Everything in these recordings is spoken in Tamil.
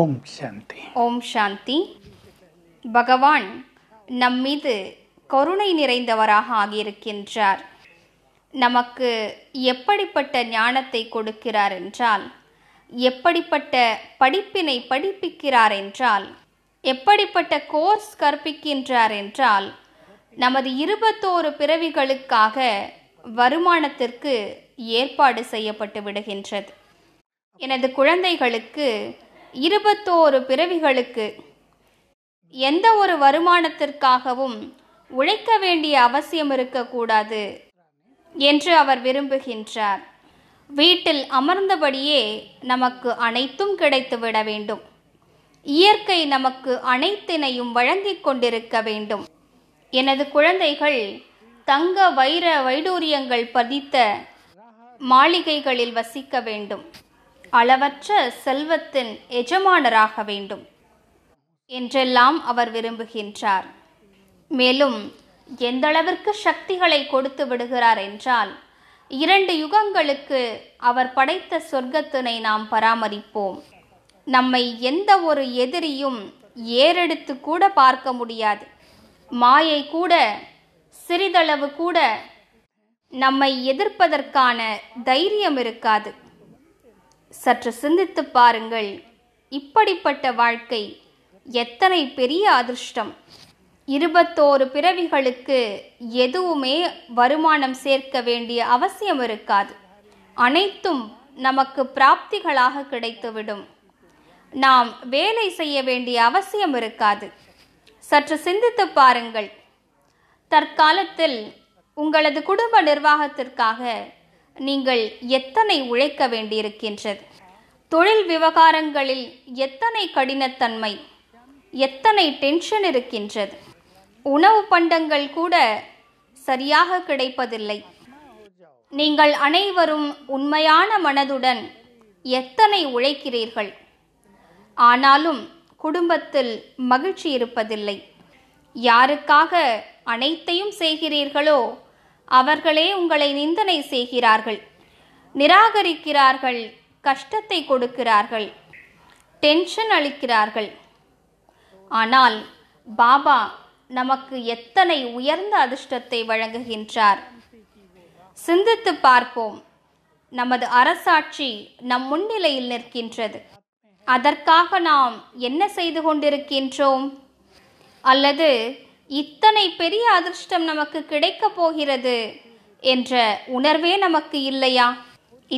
ஓம் சாந்தி ஓம் சாந்தி பகவான் நம்மீது கருணை நிறைந்தவராக ஆகியிருக்கின்றார் நமக்கு எப்படிப்பட்ட ஞானத்தை கொடுக்கிறார் என்றால் எப்படிப்பட்ட படிப்பினை படிப்பிக்கிறார் என்றால் எப்படிப்பட்ட கோர்ஸ் கற்பிக்கின்றார் என்றால் நமது இருபத்தோரு பிறவிகளுக்காக வருமானத்திற்கு ஏற்பாடு செய்யப்பட்டு விடுகின்றது எனது குழந்தைகளுக்கு இருபத்தோரு பிறவிகளுக்கு எந்த ஒரு வருமானத்திற்காகவும் உழைக்க வேண்டிய அவசியம் இருக்கக்கூடாது என்று அவர் விரும்புகின்றார் வீட்டில் அமர்ந்தபடியே நமக்கு அனைத்தும் கிடைத்துவிட வேண்டும் இயற்கை நமக்கு அனைத்தினையும் வழங்கி கொண்டிருக்க வேண்டும் எனது குழந்தைகள் தங்க வைர வைடூரியங்கள் பதித்த மாளிகைகளில் வசிக்க வேண்டும் அளவற்ற செல்வத்தின் எஜமானராக வேண்டும் என்றெல்லாம் அவர் விரும்புகின்றார் மேலும் எந்தளவிற்கு சக்திகளை கொடுத்து விடுகிறார் என்றால் இரண்டு யுகங்களுக்கு அவர் படைத்த சொர்க்கத்தினை நாம் பராமரிப்போம் நம்மை எந்த ஒரு எதிரியும் ஏறெடுத்து கூட பார்க்க முடியாது மாயை கூட சிறிதளவு கூட நம்மை எதிர்ப்பதற்கான தைரியம் இருக்காது சற்று சிந்தித்து பாருங்கள் இப்படிப்பட்ட வாழ்க்கை எத்தனை பெரிய அதிர்ஷ்டம் இருபத்தோரு பிறவிகளுக்கு எதுவுமே வருமானம் சேர்க்க வேண்டிய அவசியம் இருக்காது அனைத்தும் நமக்கு பிராப்திகளாக கிடைத்துவிடும் நாம் வேலை செய்ய வேண்டிய அவசியம் இருக்காது சற்று சிந்தித்து பாருங்கள் தற்காலத்தில் உங்களது குடும்ப நிர்வாகத்திற்காக நீங்கள் எத்தனை உழைக்க வேண்டியிருக்கின்றது தொழில் விவகாரங்களில் எத்தனை கடினத்தன்மை எத்தனை டென்ஷன் இருக்கின்றது உணவு பண்டங்கள் கூட சரியாக கிடைப்பதில்லை நீங்கள் அனைவரும் உண்மையான மனதுடன் எத்தனை உழைக்கிறீர்கள் ஆனாலும் குடும்பத்தில் மகிழ்ச்சி இருப்பதில்லை யாருக்காக அனைத்தையும் செய்கிறீர்களோ அவர்களே உங்களை நிந்தனை செய்கிறார்கள் நிராகரிக்கிறார்கள் கஷ்டத்தை கொடுக்கிறார்கள் டென்ஷன் அளிக்கிறார்கள் ஆனால் பாபா நமக்கு எத்தனை உயர்ந்த அதிர்ஷ்டத்தை வழங்குகின்றார் சிந்தித்து பார்ப்போம் நமது அரசாட்சி நம் முன்னிலையில் நிற்கின்றது அதற்காக நாம் என்ன செய்து கொண்டிருக்கின்றோம் அல்லது இத்தனை பெரிய அதிர்ஷ்டம் நமக்கு கிடைக்க போகிறது என்ற உணர்வே நமக்கு இல்லையா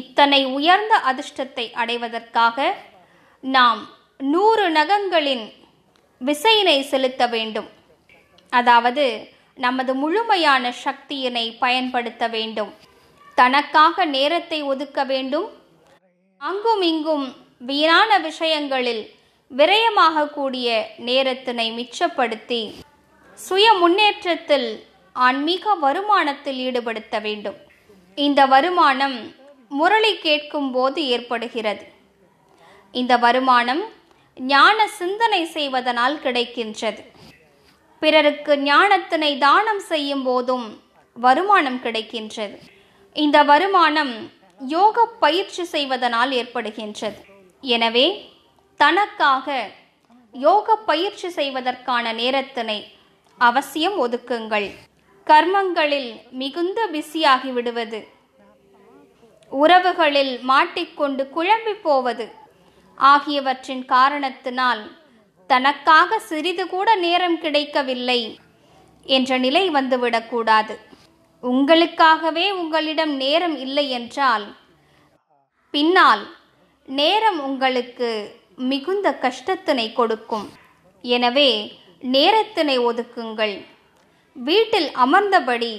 இத்தனை உயர்ந்த அதிர்ஷ்டத்தை அடைவதற்காக நாம் நூறு நகங்களின் விசையினை செலுத்த வேண்டும் அதாவது நமது முழுமையான சக்தியினை பயன்படுத்த வேண்டும் தனக்காக நேரத்தை ஒதுக்க வேண்டும் அங்கும் இங்கும் வீணான விஷயங்களில் விரயமாக கூடிய நேரத்தினை மிச்சப்படுத்தி சுய முன்னேற்றத்தில் ஆன்மீக வருமானத்தில் ஈடுபடுத்த வேண்டும் இந்த வருமானம் முரளி கேட்கும் போது ஏற்படுகிறது இந்த வருமானம் ஞான சிந்தனை செய்வதனால் கிடைக்கின்றது பிறருக்கு ஞானத்தினை தானம் செய்யும் போதும் வருமானம் கிடைக்கின்றது இந்த வருமானம் யோக பயிற்சி செய்வதனால் ஏற்படுகின்றது எனவே தனக்காக யோக பயிற்சி செய்வதற்கான நேரத்தினை அவசியம் ஒதுக்குங்கள் கர்மங்களில் மிகுந்த பிஸியாகி விடுவது உறவுகளில் மாட்டிக்கொண்டு குழம்பி போவது ஆகியவற்றின் காரணத்தினால் தனக்காக சிறிது கூட நேரம் கிடைக்கவில்லை என்ற நிலை வந்துவிடக்கூடாது உங்களுக்காகவே உங்களிடம் நேரம் இல்லை என்றால் பின்னால் நேரம் உங்களுக்கு மிகுந்த கஷ்டத்தினை கொடுக்கும் எனவே நேரத்தினை ஒதுக்குங்கள் வீட்டில் அமர்ந்தபடி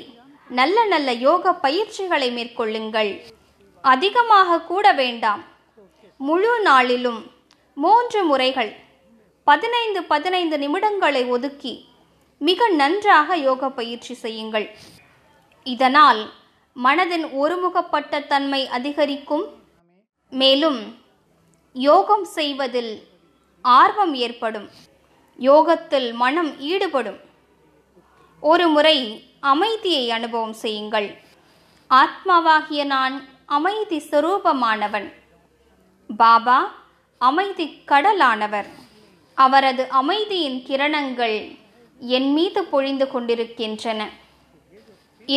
நல்ல நல்ல யோக பயிற்சிகளை மேற்கொள்ளுங்கள் அதிகமாக கூட வேண்டாம் முழு நாளிலும் மூன்று முறைகள் பதினைந்து பதினைந்து நிமிடங்களை ஒதுக்கி மிக நன்றாக யோக பயிற்சி செய்யுங்கள் இதனால் மனதின் ஒருமுகப்பட்ட தன்மை அதிகரிக்கும் மேலும் யோகம் செய்வதில் ஆர்வம் ஏற்படும் யோகத்தில் மனம் ஈடுபடும் ஒரு முறை அமைதியை அனுபவம் செய்யுங்கள் ஆத்மாவாகிய நான் அமைதி சுரூபமானவன் பாபா அமைதி கடலானவர் அவரது அமைதியின் கிரணங்கள் என் மீது பொழிந்து கொண்டிருக்கின்றன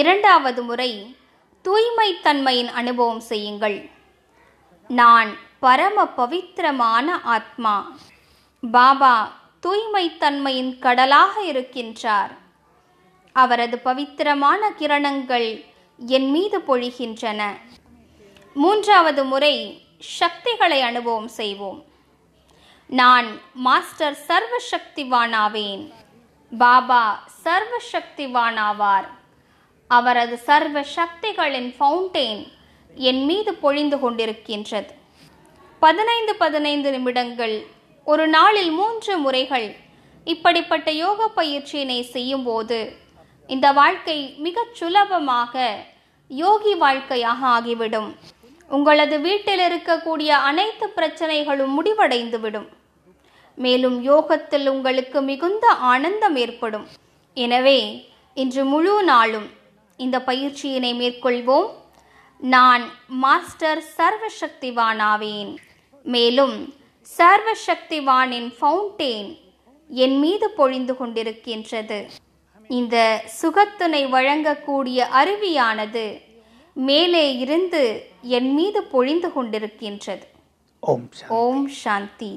இரண்டாவது முறை தூய்மை தன்மையின் அனுபவம் செய்யுங்கள் நான் பரம பவித்திரமான ஆத்மா பாபா தூய்மைத்தன்மையின் கடலாக இருக்கின்றார் அவரது பவித்திரமான கிரணங்கள் என் மீது பொழிகின்றன மூன்றாவது முறை சக்திகளை அனுபவம் செய்வோம் நான் மாஸ்டர் சர்வசக்திவானாவேன் பாபா சர்வசக்திவானாவார் அவரது சர்வ சக்திகளின் ஃபவுண்டெயின் என் மீது பொழிந்து கொண்டிருக்கின்றது பதினைந்து பதினைந்து நிமிடங்கள் ஒரு நாளில் மூன்று முறைகள் இப்படிப்பட்ட யோக பயிற்சியினை செய்யும்போது இந்த வாழ்க்கை மிகச் சுலபமாக யோகி வாழ்க்கையாக ஆகிவிடும் உங்களது வீட்டில் இருக்கக்கூடிய அனைத்து பிரச்சனைகளும் முடிவடைந்துவிடும் மேலும் யோகத்தில் உங்களுக்கு மிகுந்த ஆனந்தம் ஏற்படும் எனவே இன்று முழு நாளும் இந்த பயிற்சியினை மேற்கொள்வோம் நான் மாஸ்டர் சர்வசக்திவானாவேன் மேலும் சர்வசக்திவானின் ஃபவுண்டெயின் என் மீது பொழிந்து கொண்டிருக்கின்றது இந்த சுகத்துணை வழங்கக்கூடிய அருவியானது மேலே இருந்து என் மீது பொழிந்து கொண்டிருக்கின்றது ஓம் சாந்தி